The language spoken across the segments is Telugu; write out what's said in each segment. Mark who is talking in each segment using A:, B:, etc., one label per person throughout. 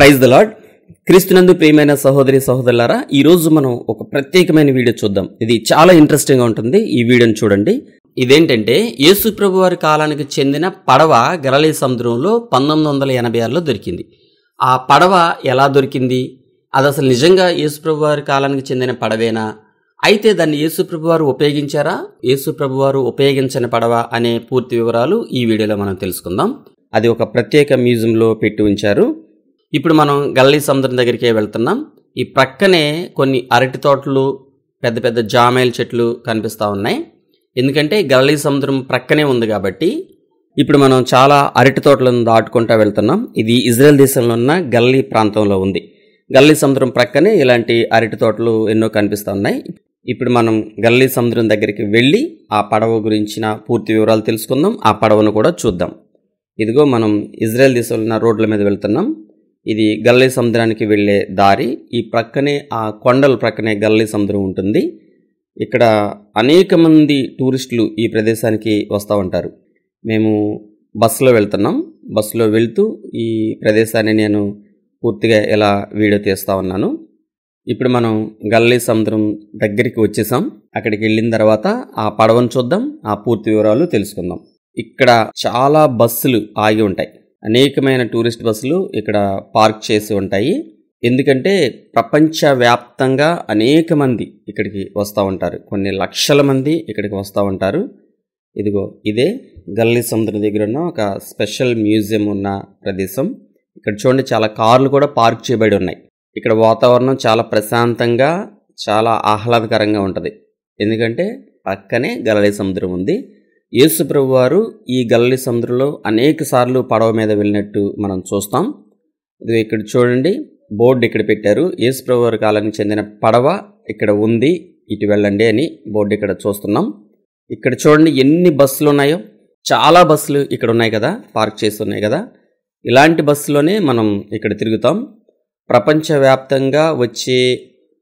A: ప్రైజ్ ద లాడ్ క్రీస్తునందు ప్రియమైన సహోదరి సహోదరులారా ఈరోజు మనం ఒక ప్రత్యేకమైన వీడియో చూద్దాం ఇది చాలా ఇంట్రెస్టింగ్గా ఉంటుంది ఈ వీడియోని చూడండి ఇదేంటంటే ప్రభు వారి కాలానికి చెందిన పడవ గలలీ సముద్రంలో పంతొమ్మిది వందల ఎనభై ఆరులో దొరికింది ఆ పడవ ఎలా దొరికింది అది అసలు నిజంగా యేసుప్రభు వారి కాలానికి చెందిన పడవేనా అయితే దాన్ని యేసుప్రభు వారు ఉపయోగించారా యేసుప్రభు వారు ఉపయోగించని పడవ అనే పూర్తి వివరాలు ఈ వీడియోలో మనం తెలుసుకుందాం అది ఒక ప్రత్యేక మ్యూజియంలో పెట్టి ఉంచారు ఇప్పుడు మనం గల్లీ సముద్రం దగ్గరికి వెళ్తున్నాం ఈ ప్రక్కనే కొన్ని అరటి తోటలు పెద్ద పెద్ద జామాయిల చెట్లు కనిపిస్తూ ఉన్నాయి ఎందుకంటే గల్లీ సముద్రం ప్రక్కనే ఉంది కాబట్టి ఇప్పుడు మనం చాలా అరటి తోటలను దాటుకుంటూ వెళ్తున్నాం ఇది ఇజ్రాయెల్ దేశంలో ఉన్న గల్లీ ప్రాంతంలో ఉంది గల్లీ సముద్రం ప్రక్కనే ఇలాంటి అరటి తోటలు ఎన్నో కనిపిస్తూ ఉన్నాయి ఇప్పుడు మనం గల్లీ సముద్రం దగ్గరికి వెళ్ళి ఆ పడవ గురించిన పూర్తి వివరాలు తెలుసుకుందాం ఆ పడవను కూడా చూద్దాం ఇదిగో మనం ఇజ్రాయెల్ దేశంలో ఉన్న రోడ్ల మీద వెళ్తున్నాం ఇది గల్లీ సముద్రానికి వెళ్ళే దారి ఈ ప్రక్కనే ఆ కొండల ప్రక్కనే గల్లీ సముద్రం ఉంటుంది ఇక్కడ అనేక మంది టూరిస్టులు ఈ ప్రదేశానికి వస్తూ ఉంటారు మేము బస్సులో వెళ్తున్నాం బస్సులో వెళ్తూ ఈ ప్రదేశాన్ని నేను పూర్తిగా ఇలా వీడియో తీస్తూ ఉన్నాను ఇప్పుడు మనం గల్లీ సముద్రం దగ్గరికి వచ్చేసాం అక్కడికి వెళ్ళిన తర్వాత ఆ పడవను చూద్దాం ఆ పూర్తి వివరాలు తెలుసుకుందాం ఇక్కడ చాలా బస్సులు ఆగి ఉంటాయి అనేకమైన టూరిస్ట్ బస్సులు ఇక్కడ పార్క్ చేసి ఉంటాయి ఎందుకంటే ప్రపంచవ్యాప్తంగా అనేక మంది ఇక్కడికి వస్తూ ఉంటారు కొన్ని లక్షల మంది ఇక్కడికి వస్తూ ఉంటారు ఇదిగో ఇదే గల్లీ సముద్రం దగ్గర ఉన్న ఒక స్పెషల్ మ్యూజియం ఉన్న ప్రదేశం ఇక్కడ చూడండి చాలా కార్లు కూడా పార్క్ చేయబడి ఉన్నాయి ఇక్కడ వాతావరణం చాలా ప్రశాంతంగా చాలా ఆహ్లాదకరంగా ఉంటుంది ఎందుకంటే పక్కనే గల్లీ సముద్రం ఉంది యేసుప్రభు వారు ఈ గల్లి సముద్రంలో అనేక సార్లు పడవ మీద వెళ్ళినట్టు మనం చూస్తాం ఇది ఇక్కడ చూడండి బోర్డు ఇక్కడ పెట్టారు యేసుప్రభు వారి కాలానికి చెందిన పడవ ఇక్కడ ఉంది ఇటు వెళ్ళండి అని బోర్డు ఇక్కడ చూస్తున్నాం ఇక్కడ చూడండి ఎన్ని బస్సులు ఉన్నాయో చాలా బస్సులు ఇక్కడ ఉన్నాయి కదా పార్క్ చేసి ఉన్నాయి కదా ఇలాంటి బస్సులోనే మనం ఇక్కడ తిరుగుతాం ప్రపంచవ్యాప్తంగా వచ్చే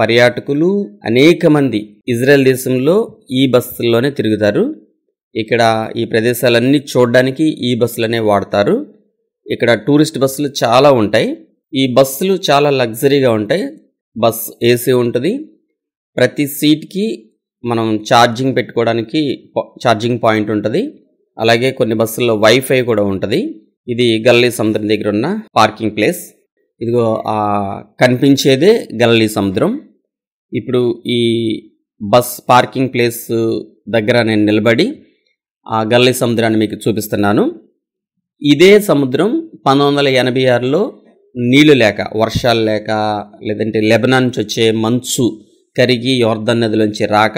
A: పర్యాటకులు అనేక మంది ఇజ్రాయెల్ దేశంలో ఈ బస్సుల్లోనే తిరుగుతారు ఇక్కడ ఈ ప్రదేశాలన్నీ చూడడానికి ఈ బస్సులనే వాడతారు ఇక్కడ టూరిస్ట్ బస్సులు చాలా ఉంటాయి ఈ బస్సులు చాలా లగ్జరీగా ఉంటాయి బస్ ఏసీ ఉంటుంది ప్రతి సీట్కి మనం ఛార్జింగ్ పెట్టుకోవడానికి ఛార్జింగ్ పాయింట్ ఉంటుంది అలాగే కొన్ని బస్సుల్లో వైఫై కూడా ఉంటుంది ఇది గల్లీ సముద్రం దగ్గర ఉన్న పార్కింగ్ ప్లేస్ ఇదిగో కనిపించేదే గల్లీ సముద్రం ఇప్పుడు ఈ బస్ పార్కింగ్ ప్లేస్ దగ్గర నేను నిలబడి ఆ గల్లీ సముద్రాన్ని మీకు చూపిస్తున్నాను ఇదే సముద్రం పంతొమ్మిది వందల ఎనభై ఆరులో నీళ్లు లేక వర్షాలు లేక లేదంటే లెబనాన్ నుంచి వచ్చే మంచు కరిగి యోర్ధన్ నదిలోంచి రాక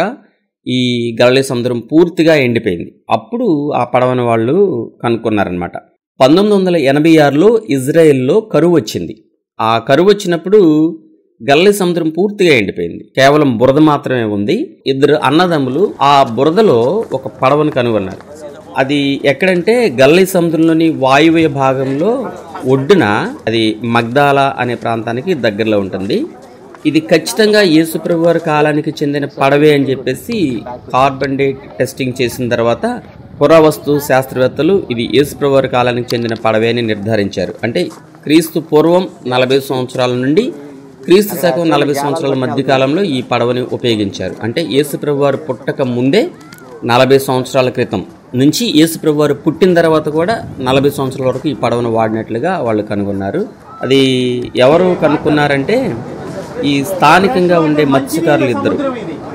A: ఈ గల్లీ సముద్రం పూర్తిగా ఎండిపోయింది అప్పుడు ఆ పడవని వాళ్ళు కనుక్కున్నారనమాట పంతొమ్మిది వందల ఎనభై ఆరులో ఇజ్రాయెల్లో కరువు వచ్చింది ఆ కరువు వచ్చినప్పుడు గల్లి సముద్రం పూర్తిగా ఎండిపోయింది కేవలం బురద మాత్రమే ఉంది ఇద్దరు అన్నదమ్ములు ఆ బురదలో ఒక పడవను కనుగొన్నారు అది ఎక్కడంటే గల్లీ సముద్రంలోని వాయువ్య భాగంలో ఒడ్డున అది మగ్దాల అనే ప్రాంతానికి దగ్గరలో ఉంటుంది ఇది ఖచ్చితంగా యేసుప్రభు వారి కాలానికి చెందిన పడవే అని చెప్పేసి కార్బన్ డేట్ టెస్టింగ్ చేసిన తర్వాత పురావస్తు శాస్త్రవేత్తలు ఇది యేసుప్రభు వారి కాలానికి చెందిన పడవే అని నిర్ధారించారు అంటే క్రీస్తు పూర్వం నలభై సంవత్సరాల నుండి క్రీస్తు శకం నలభై సంవత్సరాల మధ్యకాలంలో ఈ పడవని ఉపయోగించారు అంటే యేసుప్రభు వారు పుట్టక ముందే నలభై సంవత్సరాల క్రితం నుంచి యేసుప్రభు వారు పుట్టిన తర్వాత కూడా నలభై సంవత్సరాల వరకు ఈ పడవను వాడినట్లుగా వాళ్ళు కనుగొన్నారు అది ఎవరు కనుక్కున్నారంటే ఈ స్థానికంగా ఉండే మత్స్యకారులు ఇద్దరు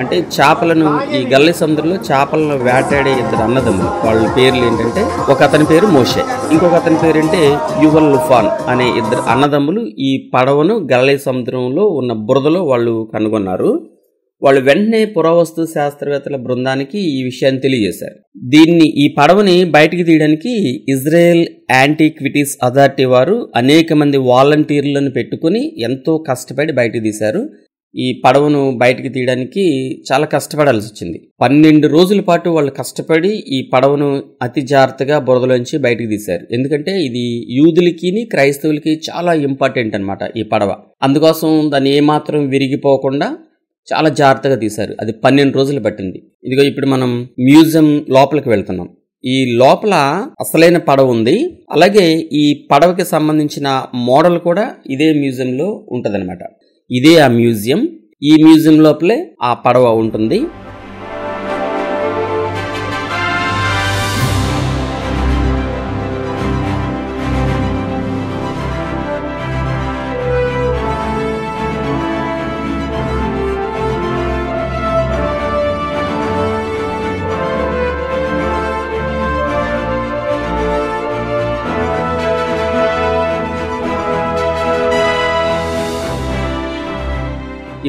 A: అంటే చేపలను ఈ గల్లె సముద్రంలో చేపలను వేటాడే ఇద్దరు అన్నదమ్ములు వాళ్ళ పేర్లు ఏంటంటే ఒక అతని పేరు మోషే ఇంకొక అతని పేరు అంటే యువల్ లుఫాన్ అనే ఇద్దరు అన్నదమ్ములు ఈ పడవను గల్లె సముద్రంలో ఉన్న బురదలో వాళ్ళు కనుగొన్నారు వాళ్ళు వెంటనే పురావస్తు శాస్త్రవేత్తల బృందానికి ఈ విషయాన్ని తెలియజేశారు దీన్ని ఈ పడవని బయటికి తీయడానికి ఇజ్రాయెల్ యాంటీక్విటీస్ అథారిటీ వారు అనేక మంది వాలంటీర్లను పెట్టుకుని ఎంతో కష్టపడి బయటకు తీశారు ఈ పడవను బయటికి తీయడానికి చాలా కష్టపడాల్సి వచ్చింది పన్నెండు రోజుల పాటు వాళ్ళు కష్టపడి ఈ పడవను అతి జాగ్రత్తగా బురదలోంచి బయటికి తీశారు ఎందుకంటే ఇది యూదులకి క్రైస్తవులకి చాలా ఇంపార్టెంట్ అనమాట ఈ పడవ అందుకోసం దాన్ని ఏమాత్రం విరిగిపోకుండా చాలా జాగ్రత్తగా తీశారు అది పన్నెండు రోజులు పట్టింది ఇదిగో ఇప్పుడు మనం మ్యూజియం లోపలికి వెళ్తున్నాం ఈ లోపల అసలైన పడవ ఉంది అలాగే ఈ పడవకి సంబంధించిన మోడల్ కూడా ఇదే మ్యూజియంలో ఉంటుంది ఇదే ఆ మ్యూజియం ఈ మ్యూజియం లోపలే ఆ పడవ ఉంటుంది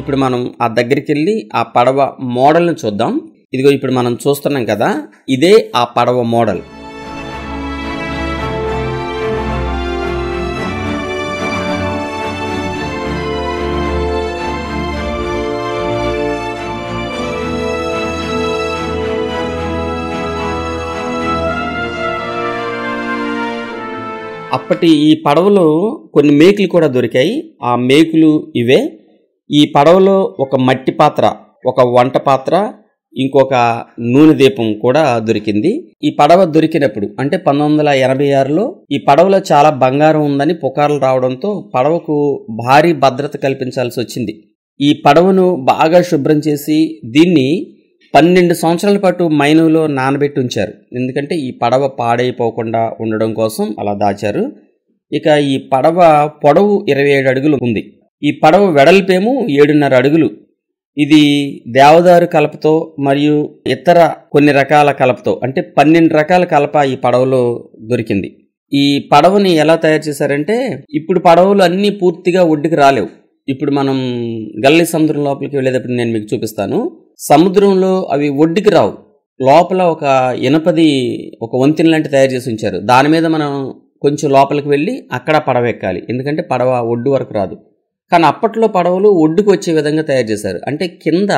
A: ఇప్పుడు మనం ఆ దగ్గరికి వెళ్ళి ఆ పడవ మోడల్ని చూద్దాం ఇదిగో ఇప్పుడు మనం చూస్తున్నాం కదా ఇదే ఆ పడవ మోడల్ అప్పటి ఈ పడవలో కొన్ని మేకులు కూడా దొరికాయి ఆ మేకులు ఇవే ఈ పడవలో ఒక మట్టి పాత్ర ఒక వంట పాత్ర ఇంకొక నూనె దీపం కూడా దొరికింది ఈ పడవ దొరికినప్పుడు అంటే పంతొమ్మిది వందల ఎనభై ఆరులో ఈ పడవలో చాలా బంగారం ఉందని పుకార్లు రావడంతో పడవకు భారీ భద్రత కల్పించాల్సి వచ్చింది ఈ పడవను బాగా శుభ్రం చేసి దీన్ని పన్నెండు సంవత్సరాల పాటు మైనులో నానబెట్టి ఉంచారు ఎందుకంటే ఈ పడవ పాడైపోకుండా ఉండడం కోసం అలా దాచారు ఇక ఈ పడవ పొడవు ఇరవై ఏడు అడుగులు ఉంది ఈ పడవ వెడల్పేమో ఏడున్నర అడుగులు ఇది దేవదారు కలపతో మరియు ఇతర కొన్ని రకాల కలపతో అంటే పన్నెండు రకాల కలప ఈ పడవలో దొరికింది ఈ పడవని ఎలా తయారు చేశారంటే ఇప్పుడు పడవలు అన్నీ పూర్తిగా ఒడ్డుకి రాలేవు ఇప్పుడు మనం గల్లీ సముద్రం లోపలికి వెళ్ళేటప్పుడు నేను మీకు చూపిస్తాను సముద్రంలో అవి ఒడ్డుకి రావు లోపల ఒక ఇనపది ఒక వంతెన లాంటి తయారు చేసి ఉంచారు దాని మీద మనం కొంచెం లోపలికి వెళ్ళి అక్కడ పడవ ఎక్కాలి ఎందుకంటే పడవ ఒడ్డు వరకు రాదు కానీ అప్పట్లో పడవలు ఒడ్డుకు వచ్చే విధంగా తయారు చేశారు అంటే కింద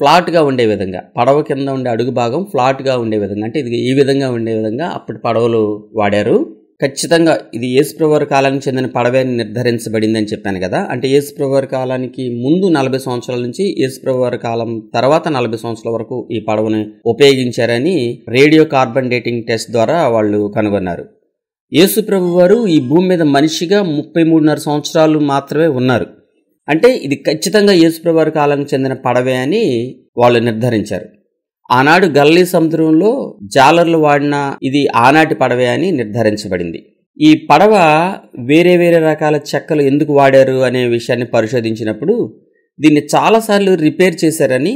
A: ఫ్లాట్గా ఉండే విధంగా పడవ కింద ఉండే అడుగు భాగం ఫ్లాట్గా ఉండే విధంగా అంటే ఇది ఈ విధంగా ఉండే విధంగా అప్పటి పడవలు వాడారు ఖచ్చితంగా ఇది ఏసుప్రవర్ కాలానికి చెందిన పడవే నిర్ధారించబడింది అని చెప్పాను కదా అంటే ఏసుప్రవర్ కాలానికి ముందు నలభై సంవత్సరాల నుంచి ఏసుప్రవర్ కాలం తర్వాత నలభై సంవత్సరాల వరకు ఈ పడవను ఉపయోగించారని రేడియో కార్బన్ డేటింగ్ టెస్ట్ ద్వారా వాళ్ళు కనుగొన్నారు యేసుప్రభు వారు ఈ భూమి మీద మనిషిగా ముప్పై మూడున్నర సంవత్సరాలు మాత్రమే ఉన్నారు అంటే ఇది ఖచ్చితంగా యేసుప్రభు వారి కాలానికి చెందిన పడవే అని వాళ్ళు నిర్ధారించారు ఆనాడు గల్లీ సముద్రంలో జాలర్లు వాడిన ఇది ఆనాటి పడవే అని నిర్ధారించబడింది ఈ పడవ వేరే వేరే రకాల చెక్కలు ఎందుకు వాడారు అనే విషయాన్ని పరిశోధించినప్పుడు దీన్ని చాలాసార్లు రిపేర్ చేశారని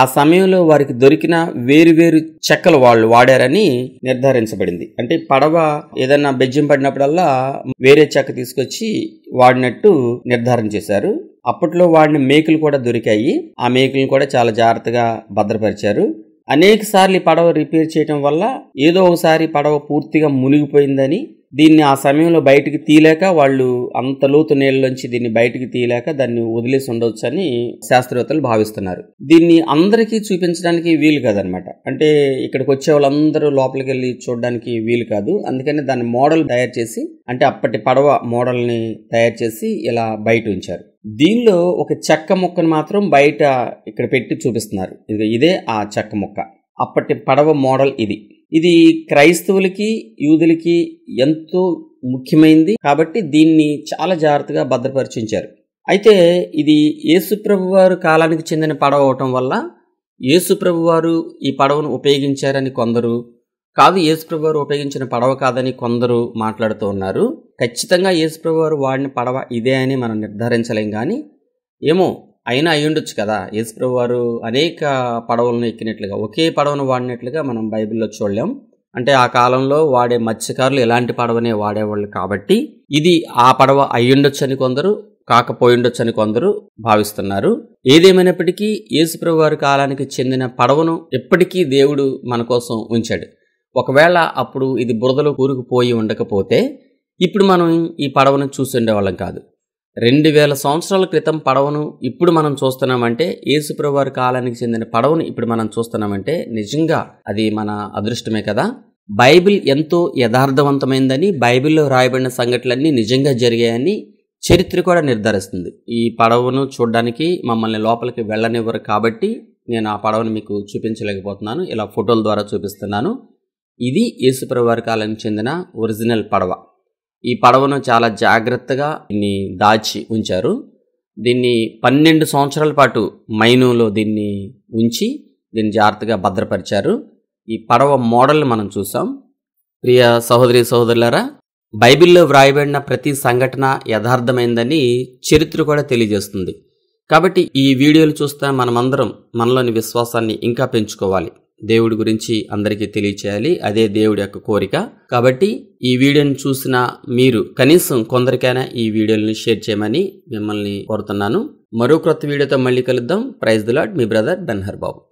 A: ఆ సమయంలో వారికి దొరికిన వేరువేరు చెక్కలు వాళ్ళు వాడారని నిర్ధారించబడింది అంటే పడవ ఏదన్నా బెజ్జం పడినప్పుడల్లా వేరే చెక్క తీసుకొచ్చి వాడినట్టు నిర్ధారణ చేశారు అప్పట్లో వాడిన మేకులు కూడా దొరికాయి ఆ మేకులను కూడా చాలా జాగ్రత్తగా భద్రపరిచారు అనేక సార్లు పడవ రిపేర్ చేయటం వల్ల ఏదో ఒకసారి పడవ పూర్తిగా మునిగిపోయిందని దీన్ని ఆ సమయంలో బయటికి తీయలేక వాళ్ళు అంత లోతు నీళ్ళలోంచి దీన్ని బయటికి తీయలేక దాన్ని వదిలేసి ఉండొచ్చు అని శాస్త్రవేత్తలు భావిస్తున్నారు దీన్ని అందరికీ చూపించడానికి వీలు కాదనమాట అంటే ఇక్కడికి వచ్చే వాళ్ళందరూ లోపలికి వెళ్ళి చూడడానికి వీలు కాదు అందుకని దాన్ని మోడల్ తయారు చేసి అంటే అప్పటి పడవ మోడల్ని తయారు చేసి ఇలా బయట ఉంచారు దీనిలో ఒక చెక్క ముక్కను మాత్రం బయట ఇక్కడ పెట్టి చూపిస్తున్నారు ఇదే ఆ చెక్క ముక్క అప్పటి పడవ మోడల్ ఇది ఇది క్రైస్తవులకి యూదులకి ఎంతో ముఖ్యమైనది కాబట్టి దీన్ని చాలా జాగ్రత్తగా భద్రపరిచించారు అయితే ఇది యేసుప్రభు వారు కాలానికి చెందిన పడవ అవటం వల్ల యేసుప్రభు వారు ఈ పడవను ఉపయోగించారని కొందరు కాదు యేసుప్రభు వారు ఉపయోగించిన పడవ కాదని కొందరు మాట్లాడుతూ ఉన్నారు ఖచ్చితంగా యేసుప్రభు వారు వాడిన పడవ ఇదే అని మనం నిర్ధారించలేం కానీ ఏమో అయినా అయ్యుండొచ్చు కదా యేసుప్రభు వారు అనేక పడవలను ఎక్కినట్లుగా ఒకే పడవను వాడినట్లుగా మనం బైబిల్లో చూడలేం అంటే ఆ కాలంలో వాడే మత్స్యకారులు ఎలాంటి పడవనే వాడేవాళ్ళు కాబట్టి ఇది ఆ పడవ అయ్యుండొచ్చు అని కొందరు కాకపోయిండొచ్చు అని కొందరు భావిస్తున్నారు ఏదేమైనప్పటికీ యేసుప్రభు వారి కాలానికి చెందిన పడవను ఎప్పటికీ దేవుడు మన కోసం ఉంచాడు ఒకవేళ అప్పుడు ఇది బురదలో కూరుకుపోయి ఉండకపోతే ఇప్పుడు మనం ఈ పడవను చూసి ఉండేవాళ్ళం కాదు రెండు వేల సంవత్సరాల క్రితం పడవను ఇప్పుడు మనం చూస్తున్నామంటే ఏసుప్రవారి కాలానికి చెందిన పడవను ఇప్పుడు మనం చూస్తున్నామంటే నిజంగా అది మన అదృష్టమే కదా బైబిల్ ఎంతో యథార్థవంతమైందని బైబిల్లో రాయబడిన సంఘటనలన్నీ నిజంగా జరిగాయని చరిత్ర కూడా నిర్ధారిస్తుంది ఈ పడవను చూడడానికి మమ్మల్ని లోపలికి వెళ్ళనివ్వరు కాబట్టి నేను ఆ పడవను మీకు చూపించలేకపోతున్నాను ఇలా ఫోటోల ద్వారా చూపిస్తున్నాను ఇది యేసుప్రవారి కాలానికి చెందిన ఒరిజినల్ పడవ ఈ పడవను చాలా జాగ్రత్తగా దీన్ని దాచి ఉంచారు దీన్ని పన్నెండు సంవత్సరాల పాటు మైనూలో దీన్ని ఉంచి దీన్ని జాగ్రత్తగా భద్రపరిచారు ఈ పడవ మోడల్ని మనం చూసాం ప్రియ సహోదరి సహోదరులరా బైబిల్లో వ్రాయబడిన ప్రతి సంఘటన యథార్థమైందని చరిత్ర కూడా తెలియజేస్తుంది కాబట్టి ఈ వీడియోలు చూస్తే మనమందరం మనలోని విశ్వాసాన్ని ఇంకా పెంచుకోవాలి దేవుడి గురించి అందరికీ తెలియచేయాలి అదే దేవుడి యొక్క కోరిక కాబట్టి ఈ వీడియోని చూసిన మీరు కనీసం కొందరికైనా ఈ వీడియోని షేర్ చేయమని మిమ్మల్ని కోరుతున్నాను మరో క్రొత్త వీడియోతో మళ్ళీ కలుద్దాం ప్రైజ్ దులాడ్ మీ బ్రదర్ డన్హర్ బాబు